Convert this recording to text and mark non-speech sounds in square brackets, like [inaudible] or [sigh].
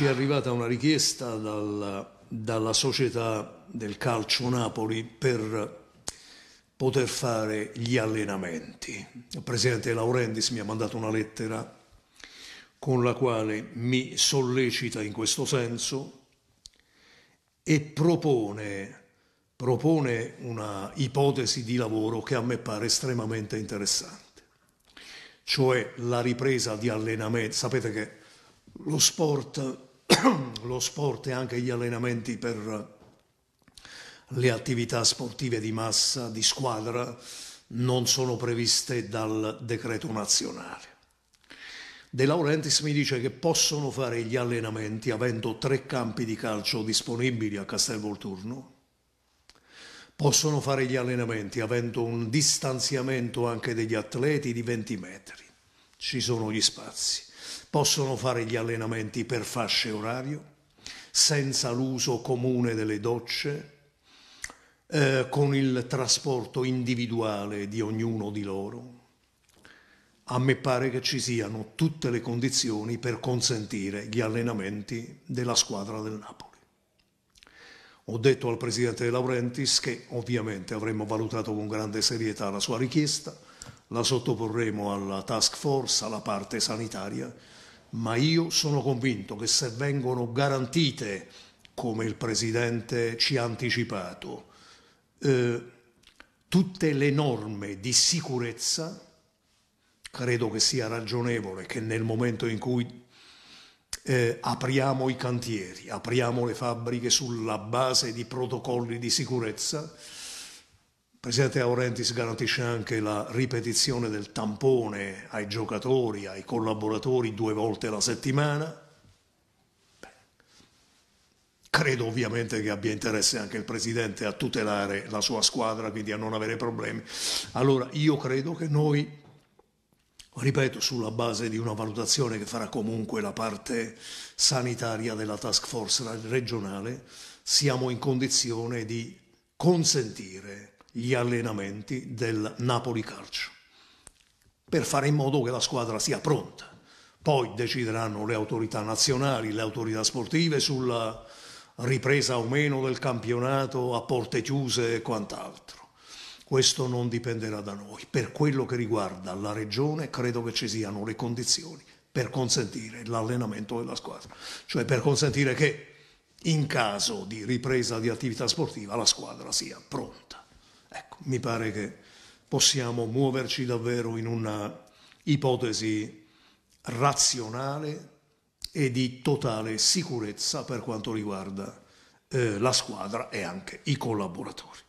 ci è arrivata una richiesta dal, dalla società del calcio Napoli per poter fare gli allenamenti. Il presidente Laurendis mi ha mandato una lettera con la quale mi sollecita in questo senso e propone, propone una ipotesi di lavoro che a me pare estremamente interessante cioè la ripresa di allenamenti. Sapete che lo sport [coughs] lo sport e anche gli allenamenti per eh, le attività sportive di massa, di squadra, non sono previste dal decreto nazionale. De Laurentiis mi dice che possono fare gli allenamenti avendo tre campi di calcio disponibili a Castel Volturno. possono fare gli allenamenti avendo un distanziamento anche degli atleti di 20 metri, ci sono gli spazi possono fare gli allenamenti per fasce orario, senza l'uso comune delle docce, eh, con il trasporto individuale di ognuno di loro. A me pare che ci siano tutte le condizioni per consentire gli allenamenti della squadra del Napoli. Ho detto al presidente De Laurentiis che ovviamente avremmo valutato con grande serietà la sua richiesta, la sottoporremo alla task force, alla parte sanitaria, ma io sono convinto che se vengono garantite, come il Presidente ci ha anticipato, eh, tutte le norme di sicurezza, credo che sia ragionevole che nel momento in cui eh, apriamo i cantieri, apriamo le fabbriche sulla base di protocolli di sicurezza, presidente Aurentis garantisce anche la ripetizione del tampone ai giocatori, ai collaboratori due volte la settimana. Beh, credo ovviamente che abbia interesse anche il presidente a tutelare la sua squadra, quindi a non avere problemi. Allora io credo che noi, ripeto, sulla base di una valutazione che farà comunque la parte sanitaria della task force regionale, siamo in condizione di consentire gli allenamenti del Napoli Calcio per fare in modo che la squadra sia pronta. Poi decideranno le autorità nazionali, le autorità sportive sulla ripresa o meno del campionato a porte chiuse e quant'altro. Questo non dipenderà da noi. Per quello che riguarda la regione credo che ci siano le condizioni per consentire l'allenamento della squadra, cioè per consentire che in caso di ripresa di attività sportiva la squadra sia pronta mi pare che possiamo muoverci davvero in una ipotesi razionale e di totale sicurezza per quanto riguarda eh, la squadra e anche i collaboratori.